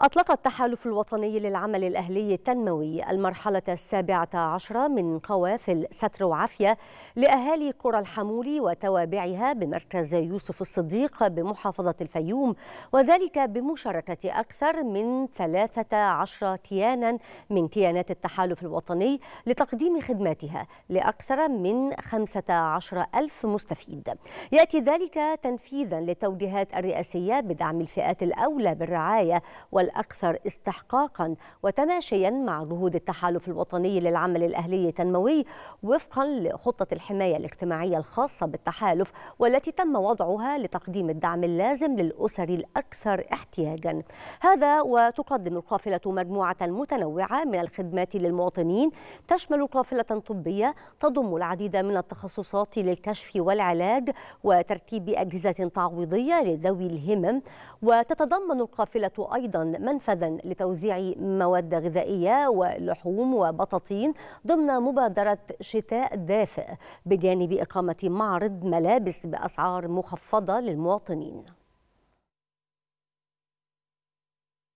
أطلق التحالف الوطني للعمل الأهلي التنموي المرحلة السابعة عشرة من قوافل ستر وعافية لأهالي قرى الحمول وتوابعها بمركز يوسف الصديق بمحافظة الفيوم وذلك بمشاركة أكثر من 13 كيانا من كيانات التحالف الوطني لتقديم خدماتها لأكثر من 15 ألف مستفيد يأتي ذلك تنفيذا للتوجيهات الرئاسية بدعم الفئات الأولى بالرعاية وال الأكثر استحقاقا وتماشيا مع جهود التحالف الوطني للعمل الأهلي التنموي وفقا لخطة الحماية الاجتماعية الخاصة بالتحالف والتي تم وضعها لتقديم الدعم اللازم للأسر الأكثر احتياجا هذا وتقدم القافلة مجموعة متنوعة من الخدمات للمواطنين تشمل قافلة طبية تضم العديد من التخصصات للكشف والعلاج وترتيب أجهزة تعويضية لذوي الهمم وتتضمن القافلة أيضا منفذا لتوزيع مواد غذائية ولحوم وبطاطين ضمن مبادرة شتاء دافئ بجانب إقامة معرض ملابس بأسعار مخفضة للمواطنين